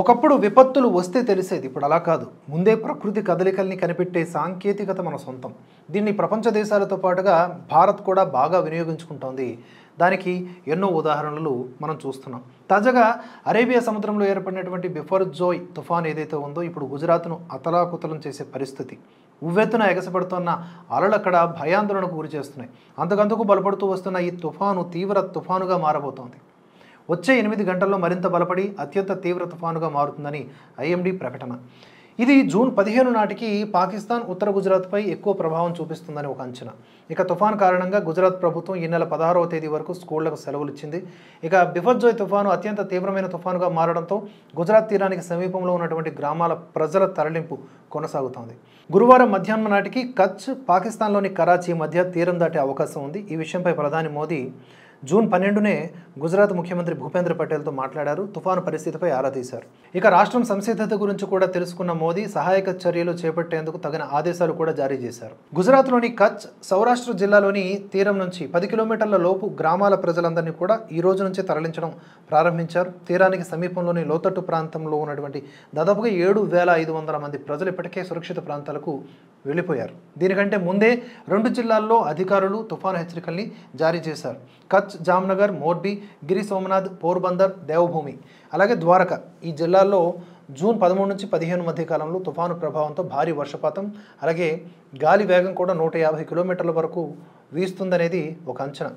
ఒకప్పుడు విపత్తులు వస్తే తెలిసేది ఇప్పుడు అలా కాదు ముందే ప్రకృతి కదలికల్ని కనిపెట్టే సాంకేతికత మన సొంతం దీన్ని ప్రపంచ దేశాలతో పాటుగా భారత్ కూడా బాగా వినియోగించుకుంటోంది దానికి ఎన్నో ఉదాహరణలు మనం చూస్తున్నాం తాజాగా అరేబియా సముద్రంలో ఏర్పడినటువంటి బిఫర్ జోయ్ తుఫాన్ ఏదైతే ఉందో ఇప్పుడు గుజరాత్ను అతలాకుతలం చేసే పరిస్థితి ఉవ్వెత్తున ఎగసపడుతున్న అలలు అక్కడ భయాందోళనకు గురి చేస్తున్నాయి అంతకంతకు బలపడుతూ వస్తున్న ఈ తుఫాను తీవ్ర తుఫానుగా మారబోతోంది వచ్చే ఎనిమిది గంటల్లో మరింత బలపడి అత్యంత తీవ్ర తుఫానుగా మారుతుందని ఐఎండీ ప్రకటన ఇది జూన్ పదిహేను నాటికి పాకిస్తాన్ ఉత్తర గుజరాత్పై ఎక్కువ ప్రభావం చూపిస్తుందని ఒక అంచనా ఇక తుఫాన్ కారణంగా గుజరాత్ ప్రభుత్వం ఈ నెల పదహారవ తేదీ వరకు స్కూళ్లకు సెలవులు ఇచ్చింది ఇక బిఫర్జోయ్ తుఫాను అత్యంత తీవ్రమైన తుఫానుగా మారడంతో గుజరాత్ తీరానికి సమీపంలో ఉన్నటువంటి గ్రామాల ప్రజల తరలింపు కొనసాగుతోంది గురువారం మధ్యాహ్నం నాటికి కచ్ పాకిస్తాన్లోని కరాచీ మధ్య తీరం దాటే అవకాశం ఉంది ఈ విషయంపై ప్రధాని మోదీ జూన్ పన్నెండునే గుజరాత్ ముఖ్యమంత్రి భూపేంద్ర పటేల్తో మాట్లాడారు తుఫాను పరిస్థితిపై ఆరా తీశారు ఇక రాష్ట్రం సంసిద్ధత గురించి కూడా తెలుసుకున్న మోదీ సహాయక చర్యలు చేపట్టేందుకు తగిన ఆదేశాలు కూడా జారీ చేశారు గుజరాత్లోని కచ్ సౌరాష్ట్ర జిల్లాలోని తీరం నుంచి పది కిలోమీటర్ల లోపు గ్రామాల ప్రజలందరినీ కూడా ఈ రోజు నుంచి తరలించడం ప్రారంభించారు తీరానికి సమీపంలోని లోతట్టు ప్రాంతంలో ఉన్నటువంటి దాదాపుగా ఏడు వేల ఐదు వందల మంది ప్రజలు ఇప్పటికే సురక్షిత ప్రాంతాలకు వెళ్ళిపోయారు దీనికంటే ముందే రెండు జిల్లాల్లో అధికారులు తుఫాను హెచ్చరికల్ని జారీ చేశారు కచ్ కచ్ జామ్నగర్ మోర్బీ గిరి సోమనాథ్ పోర్బందర్ దేవభూమి అలాగే ద్వారక ఈ జిల్లాల్లో జూన్ పదమూడు నుంచి పదిహేను మధ్య కాలంలో తుఫాను ప్రభావంతో భారీ వర్షపాతం అలాగే గాలి వేగం కూడా నూట యాభై కిలోమీటర్ల వరకు వీస్తుందనేది ఒక అంచనా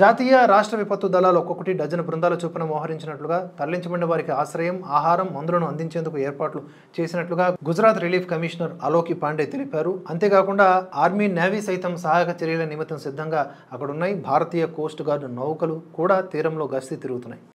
జాతీయ రాష్ట్ర విపత్తు దళాలు ఒక్కొక్కటి డజన్ బృందాల చొప్పున మోహరించినట్లుగా తరలించబడిన వారికి ఆశ్రయం ఆహారం మందులను అందించేందుకు ఏర్పాట్లు చేసినట్లుగా గుజరాత్ రిలీఫ్ కమిషనర్ అలోకి పాండే తెలిపారు అంతేకాకుండా ఆర్మీ నేవీ సైతం సహాయక చర్యల నిమిత్తం సిద్ధంగా అక్కడున్నాయి భారతీయ కోస్ట్ గార్డు నౌకలు కూడా తీరంలో గస్తీ తిరుగుతున్నాయి